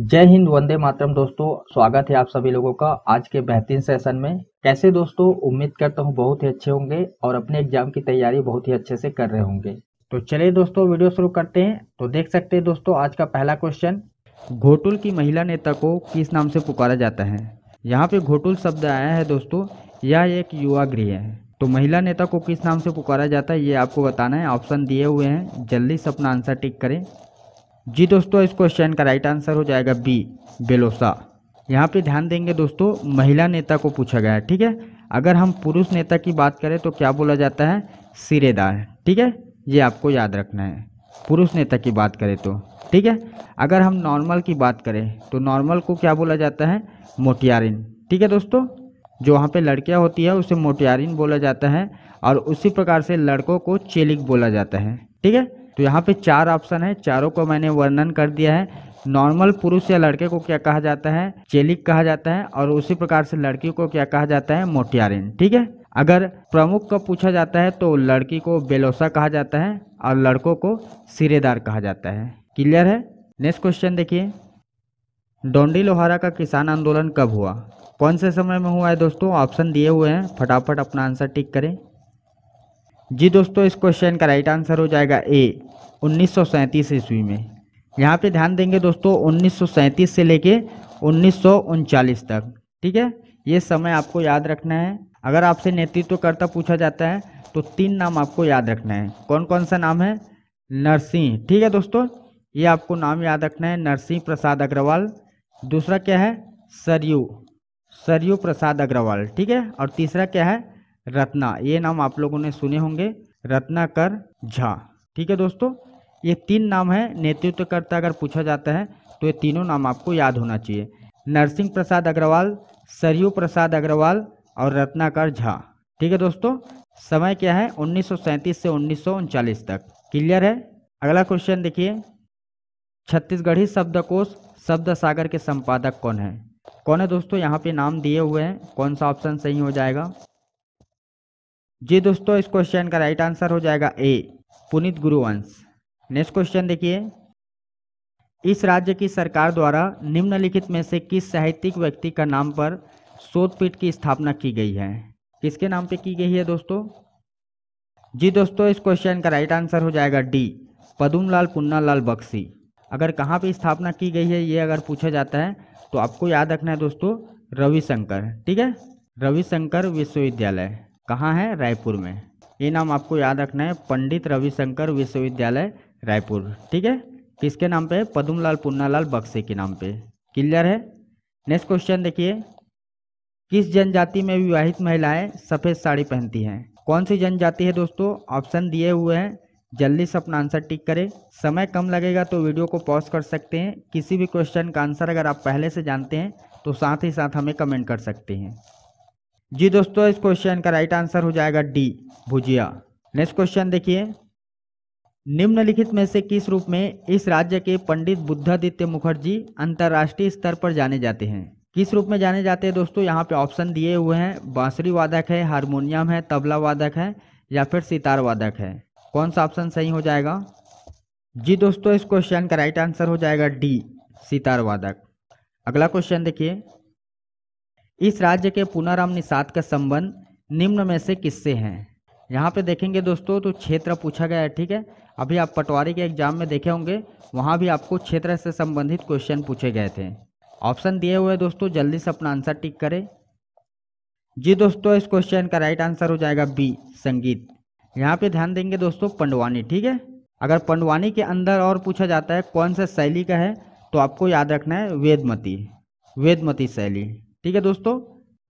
जय हिंद वंदे मातरम दोस्तों स्वागत है आप सभी लोगों का आज के बेहतरीन सेशन में कैसे दोस्तों उम्मीद करता हूँ बहुत ही अच्छे होंगे और अपने एग्जाम की तैयारी बहुत ही अच्छे से कर रहे होंगे तो चलिए दोस्तों वीडियो शुरू करते हैं तो देख सकते हैं दोस्तों आज का पहला क्वेश्चन घोटुल की महिला नेता को किस नाम से पुकारा जाता है यहाँ पे घोटुल शब्द आया है दोस्तों यह एक युवा गृह है तो महिला नेता को किस नाम से पुकारा जाता है ये आपको बताना है ऑप्शन दिए हुए हैं जल्दी से अपना आंसर टिक करें जी दोस्तों इस क्वेश्चन का राइट आंसर हो जाएगा बी बेलोसा यहाँ पे ध्यान देंगे दोस्तों महिला नेता को पूछा गया है ठीक है अगर हम पुरुष नेता की बात करें तो क्या बोला जाता है सिरेदार ठीक है ये आपको याद रखना है पुरुष नेता की बात करें तो ठीक है अगर हम नॉर्मल की बात करें तो नॉर्मल को क्या बोला जाता है मोटियारिन ठीक है दोस्तों जो वहाँ पे लड़कियाँ होती है उसे मोटियारिन बोला जाता है और उसी प्रकार से लड़कों को चेलिक बोला जाता है ठीक है तो यहाँ पे चार ऑप्शन है चारों को मैंने वर्णन कर दिया है नॉर्मल पुरुष या लड़के को क्या कहा जाता है चेलिक कहा जाता है और उसी प्रकार से लड़की को क्या कहा जाता है मोटियारिन ठीक है अगर प्रमुख का पूछा जाता है तो लड़की को बेलोसा कहा जाता है और लड़कों को सिरेदार कहा जाता है क्लियर है नेक्स्ट क्वेश्चन देखिए डोंडी लोहारा का किसान आंदोलन कब हुआ कौन से समय में हुआ है दोस्तों ऑप्शन दिए हुए हैं फटाफट अपना आंसर टिक करें जी दोस्तों इस क्वेश्चन का राइट आंसर हो जाएगा ए उन्नीस ईस्वी में यहाँ पे ध्यान देंगे दोस्तों उन्नीस से लेके उन्नीस तक ठीक है ये समय आपको याद रखना है अगर आपसे नेतृत्वकर्ता पूछा जाता है तो तीन नाम आपको याद रखना है कौन कौन सा नाम है नरसिंह ठीक है दोस्तों ये आपको नाम याद रखना है नरसिंह प्रसाद अग्रवाल दूसरा क्या है सरयू सरयू प्रसाद अग्रवाल ठीक है और तीसरा क्या है रत्ना ये नाम आप लोगों ने सुने होंगे रत्नाकर झा ठीक है दोस्तों ये तीन नाम है नेतृत्वकर्ता अगर पूछा जाता है तो ये तीनों नाम आपको याद होना चाहिए नरसिंह प्रसाद अग्रवाल सरयू प्रसाद अग्रवाल और रत्नाकर झा ठीक है दोस्तों समय क्या है उन्नीस से उन्नीस तक क्लियर है अगला क्वेश्चन देखिए छत्तीसगढ़ी शब्दकोश शब्द सागर के संपादक कौन है कौन है दोस्तों यहाँ पे नाम दिए हुए हैं कौन सा ऑप्शन सही हो जाएगा जी दोस्तों इस क्वेश्चन का राइट आंसर हो जाएगा ए पुनित गुरुवंश नेक्स्ट क्वेश्चन देखिए इस राज्य की सरकार द्वारा निम्नलिखित में से किस साहित्यिक व्यक्ति का नाम पर शोधपीठ की स्थापना की गई है किसके नाम पे की गई है दोस्तों जी दोस्तों इस क्वेश्चन का राइट आंसर हो जाएगा डी पदुमलाल पुन्नालाल बख्शी अगर कहाँ पे स्थापना की गई है ये अगर पूछा जाता है तो आपको याद रखना है दोस्तों रविशंकर ठीक है रविशंकर विश्वविद्यालय कहाँ है रायपुर में ये नाम आपको याद रखना है पंडित रविशंकर विश्वविद्यालय रायपुर ठीक है किसके नाम पे पदुमलाल पुन्नालाल बक्से के नाम पे क्लियर है नेक्स्ट क्वेश्चन देखिए किस जनजाति में विवाहित महिलाएं सफ़ेद साड़ी पहनती हैं कौन सी जनजाति है दोस्तों ऑप्शन दिए हुए हैं जल्दी से अपना आंसर टिक करें समय कम लगेगा तो वीडियो को पॉज कर सकते हैं किसी भी क्वेश्चन का आंसर अगर आप पहले से जानते हैं तो साथ ही साथ हमें कमेंट कर सकते हैं जी दोस्तों इस क्वेश्चन का राइट आंसर हो जाएगा डी भुजिया नेक्स्ट क्वेश्चन देखिए निम्नलिखित में से किस रूप में इस राज्य के पंडित बुद्धादित्य मुखर्जी अंतर्राष्ट्रीय स्तर पर जाने जाते हैं किस रूप में जाने जाते हैं दोस्तों यहाँ पे ऑप्शन दिए हुए हैं बांसुरी वादक है हारमोनियम है तबला वादक है या फिर सितार वादक है कौन सा ऑप्शन सही हो जाएगा जी दोस्तों इस क्वेश्चन का राइट आंसर हो जाएगा डी सितार वादक अगला क्वेश्चन देखिए इस राज्य के पुनाराम निषाद का संबंध निम्न में से किससे हैं यहाँ पे देखेंगे दोस्तों तो क्षेत्र पूछा गया है ठीक है अभी आप पटवारी के एग्जाम में देखे होंगे वहाँ भी आपको क्षेत्र से संबंधित क्वेश्चन पूछे गए थे ऑप्शन दिए हुए दोस्तों जल्दी से अपना आंसर टिक करें जी दोस्तों इस क्वेश्चन का राइट आंसर हो जाएगा बी संगीत यहाँ पे ध्यान देंगे दोस्तों पंडवानी ठीक है अगर पंडवानी के अंदर और पूछा जाता है कौन सा शैली का है तो आपको याद रखना है वेदमती वेदमती शैली ठीक है दोस्तों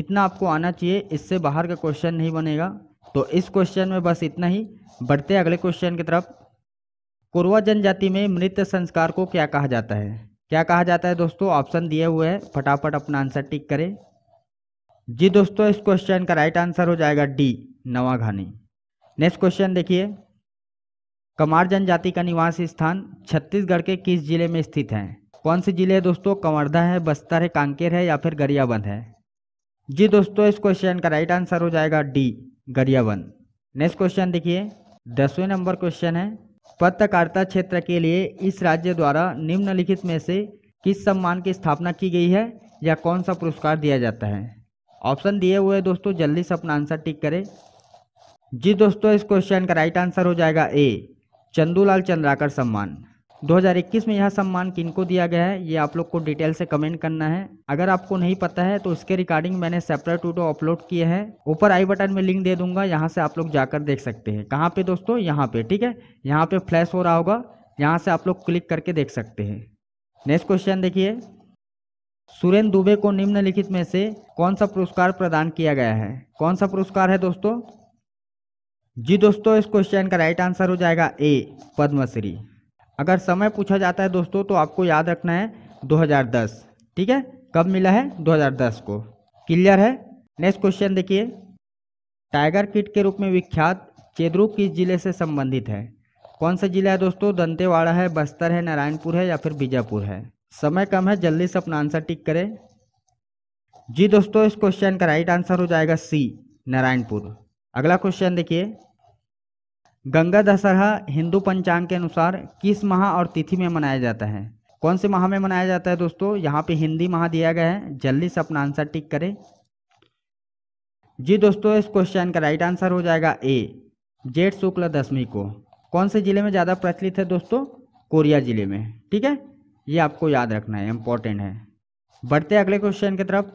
इतना आपको आना चाहिए इससे बाहर का क्वेश्चन नहीं बनेगा तो इस क्वेश्चन में बस इतना ही बढ़ते अगले क्वेश्चन की तरफ कोरवा जनजाति में मृत संस्कार को क्या कहा जाता है क्या कहा जाता है दोस्तों ऑप्शन दिए हुए हैं फटाफट अपना आंसर टिक करें जी दोस्तों इस क्वेश्चन का राइट आंसर हो जाएगा डी नवाघानी नेक्स्ट क्वेश्चन देखिए कमार जनजाति का निवास स्थान छत्तीसगढ़ के किस जिले में स्थित है कौन से ज़िले दोस्तों कंवर्धा है बस्तर है कांकेर है या फिर गरियाबंद है जी दोस्तों इस क्वेश्चन का राइट आंसर हो जाएगा डी गरियाबंद नेक्स्ट क्वेश्चन देखिए दसवें नंबर क्वेश्चन है पत्रकारिता क्षेत्र के लिए इस राज्य द्वारा निम्नलिखित में से किस सम्मान की स्थापना की गई है या कौन सा पुरस्कार दिया जाता है ऑप्शन दिए हुए दोस्तों जल्दी से अपना आंसर टिक करें जी दोस्तों इस क्वेश्चन का राइट आंसर हो जाएगा ए चंदूलाल चंद्राकर सम्मान 2021 में यह सम्मान किनको दिया गया है ये आप लोग को डिटेल से कमेंट करना है अगर आपको नहीं पता है तो इसके रिकॉर्डिंग मैंने सेपरेट वीडियो अपलोड किए हैं ऊपर आई बटन में लिंक दे दूंगा यहाँ से आप लोग जाकर देख सकते हैं कहाँ पे दोस्तों यहाँ पे ठीक है यहाँ पे फ्लैश हो रहा होगा यहाँ से आप लोग क्लिक करके देख सकते हैं नेक्स्ट क्वेश्चन देखिए सुरेंद्र दुबे को निम्नलिखित में से कौन सा पुरस्कार प्रदान किया गया है कौन सा पुरस्कार है दोस्तों जी दोस्तों इस क्वेश्चन का राइट आंसर हो जाएगा ए पद्मश्री अगर समय पूछा जाता है दोस्तों तो आपको याद रखना है 2010 ठीक है कब मिला है 2010 को क्लियर है नेक्स्ट क्वेश्चन देखिए टाइगर किट के रूप में विख्यात चेद्रुक किस जिले से संबंधित है कौन सा जिला है दोस्तों दंतेवाड़ा है बस्तर है नारायणपुर है या फिर बीजापुर है समय कम है जल्दी से अपना आंसर टिक करें जी दोस्तों इस क्वेश्चन का राइट आंसर हो जाएगा सी नारायणपुर अगला क्वेश्चन देखिए गंगा दशहरा हिंदू पंचांग के अनुसार किस माह और तिथि में मनाया जाता है कौन से माह में मनाया जाता है दोस्तों यहाँ पे हिंदी माह दिया गया है जल्दी से अपना आंसर टिक करें जी दोस्तों इस क्वेश्चन का राइट आंसर हो जाएगा ए जेठ शुक्ल दशमी को कौन से ज़िले में ज़्यादा प्रचलित है दोस्तों कोरिया ज़िले में ठीक है ये आपको याद रखना है इम्पोर्टेंट है बढ़ते अगले क्वेश्चन की तरफ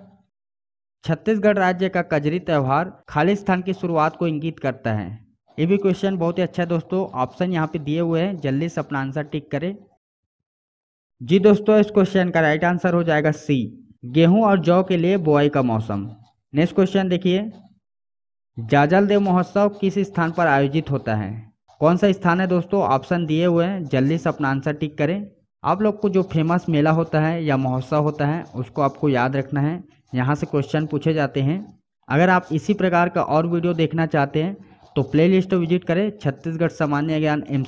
छत्तीसगढ़ राज्य का कजरी त्यौहार खालिस्तान की शुरुआत को इंगित करता है ये भी क्वेश्चन बहुत ही अच्छा है दोस्तों ऑप्शन यहाँ पे दिए हुए हैं जल्दी से अपना आंसर टिक करें जी दोस्तों इस क्वेश्चन का राइट आंसर हो जाएगा सी गेहूं और जौ के लिए बुआई का मौसम नेक्स्ट क्वेश्चन देखिए जाजल देव महोत्सव किस स्थान पर आयोजित होता है कौन सा स्थान है दोस्तों ऑप्शन दिए हुए हैं जल्दी से अपना आंसर टिक करें आप लोग को जो फेमस मेला होता है या महोत्सव होता है उसको आपको याद रखना है यहाँ से क्वेश्चन पूछे जाते हैं अगर आप इसी प्रकार का और वीडियो देखना चाहते हैं तो प्ले लिस्ट विजिट करें छत्तीसगढ़ सामान्य ज्ञान एम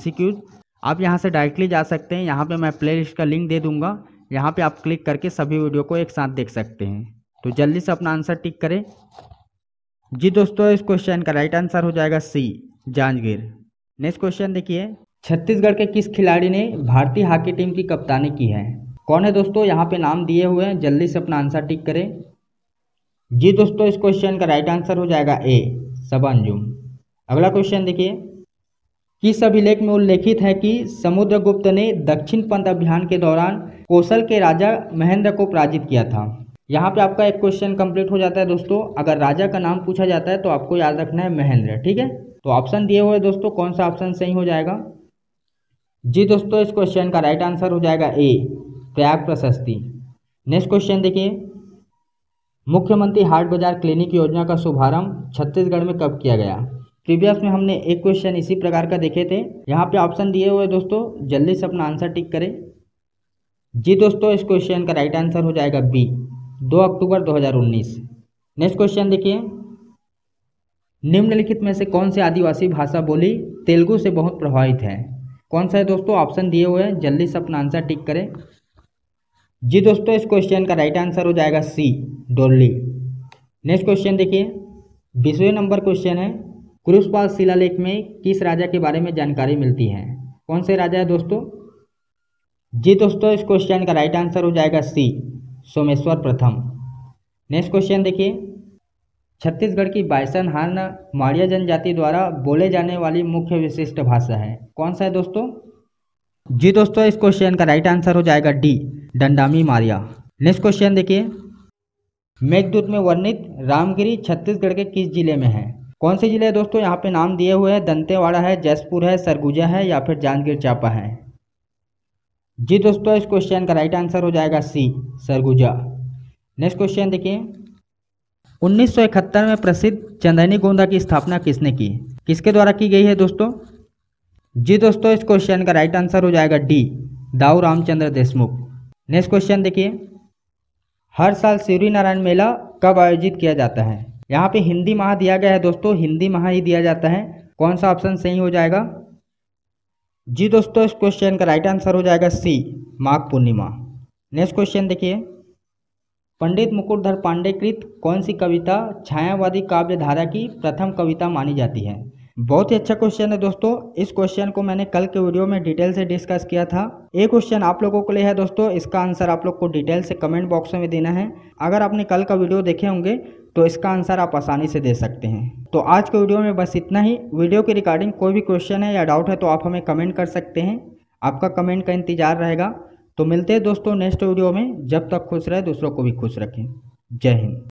आप यहाँ से डायरेक्टली जा सकते हैं यहाँ पर मैं प्ले का लिंक दे दूँगा यहाँ पर आप क्लिक करके सभी वीडियो को एक साथ देख सकते हैं तो जल्दी से अपना आंसर टिक करें जी दोस्तों इस क्वेश्चन का राइट आंसर हो जाएगा सी जांजगीर नेक्स्ट क्वेश्चन देखिए छत्तीसगढ़ के किस खिलाड़ी ने भारतीय हॉकी टीम की कप्तानी की है कौन है दोस्तों यहाँ पे नाम दिए हुए हैं जल्दी से अपना आंसर टिक करें जी दोस्तों इस क्वेश्चन का राइट आंसर हो जाएगा ए सबांजुम अगला क्वेश्चन देखिए किस अभिलेख में उल्लेखित है कि समुद्रगुप्त ने दक्षिण पंथ अभियान के दौरान कौशल के राजा महेंद्र को पराजित किया था यहाँ पे आपका एक क्वेश्चन कंप्लीट हो जाता है दोस्तों अगर राजा का नाम पूछा जाता है तो आपको याद रखना है महेंद्र ठीक है तो ऑप्शन दिए हुए दोस्तों कौन सा ऑप्शन सही हो जाएगा जी दोस्तों इस क्वेश्चन का राइट आंसर हो जाएगा ए प्रयाग प्रशस्ति नेक्स्ट क्वेश्चन देखिए मुख्यमंत्री हाट बाजार क्लिनिक योजना का शुभारंभ छत्तीसगढ़ में कब किया गया प्रीवियस में हमने एक क्वेश्चन इसी प्रकार का देखे थे यहाँ पे ऑप्शन दिए हुए दोस्तों जल्दी से अपना आंसर टिक करें जी दोस्तों इस क्वेश्चन का राइट आंसर हो जाएगा बी दो अक्टूबर 2019 नेक्स्ट क्वेश्चन देखिए निम्नलिखित में से कौन से आदिवासी भाषा बोली तेलुगु से बहुत प्रभावित है कौन सा है दोस्तों ऑप्शन दिए हुए हैं जल्दी से अपना आंसर टिक करें जी दोस्तों इस क्वेश्चन का राइट आंसर हो जाएगा सी डोली नेक्स्ट क्वेश्चन देखिए बीसवें नंबर क्वेश्चन है कुरुषपाल शिलालेख में किस राजा के बारे में जानकारी मिलती है कौन से राजा है दोस्तों जी दोस्तों इस क्वेश्चन का राइट आंसर हो जाएगा सी सोमेश्वर प्रथम नेक्स्ट क्वेश्चन देखिए छत्तीसगढ़ की बाइसन हान मौर्य जनजाति द्वारा बोले जाने वाली मुख्य विशिष्ट भाषा है कौन सा है दोस्तों जी दोस्तों इस क्वेश्चन का राइट आंसर हो जाएगा D Dandami Maria next question देखिए मेघदूत में वर्णित रामगिरी छत्तीसगढ़ के किस जिले में है कौन से जिले दोस्तों यहाँ पे नाम दिए हुए हैं दंतेवाड़ा है जसपुर है सरगुजा है या फिर जांजगीर चापा है जी दोस्तों इस क्वेश्चन का राइट आंसर हो जाएगा सी सरगुजा नेक्स्ट क्वेश्चन देखिए उन्नीस में प्रसिद्ध चंदनी गोंदा की स्थापना किसने की किसके द्वारा की गई है दोस्तों जी दोस्तों इस क्वेश्चन का राइट आंसर हो जाएगा D Dau Ramchandra Deshmukh next question देखिए हर साल सूर्य नारायण मेला कब आयोजित किया जाता है यहाँ पे हिंदी महा दिया गया है दोस्तों हिंदी महा ही दिया जाता है कौन सा ऑप्शन सही हो जाएगा जी दोस्तों इस क्वेश्चन का राइट आंसर हो जाएगा सी माघ पूर्णिमा नेक्स्ट क्वेश्चन देखिए पंडित मुकुटधर पांडे कृत कौन सी कविता छायावादी काव्य धारा की प्रथम कविता मानी जाती है बहुत ही अच्छा क्वेश्चन है दोस्तों इस क्वेश्चन को मैंने कल के वीडियो में डिटेल से डिस्कस किया था ये क्वेश्चन आप लोगों के लिए है दोस्तों इसका आंसर आप लोग को डिटेल से कमेंट बॉक्स में देना है अगर आपने कल का वीडियो देखे होंगे तो इसका आंसर आप आसानी से दे सकते हैं तो आज के वीडियो में बस इतना ही वीडियो के रिगार्डिंग कोई भी क्वेश्चन है या डाउट है तो आप हमें कमेंट कर सकते हैं आपका कमेंट का इंतजार रहेगा तो मिलते हैं दोस्तों नेक्स्ट वीडियो में जब तक खुश रहे दूसरों को भी खुश रखें जय हिंद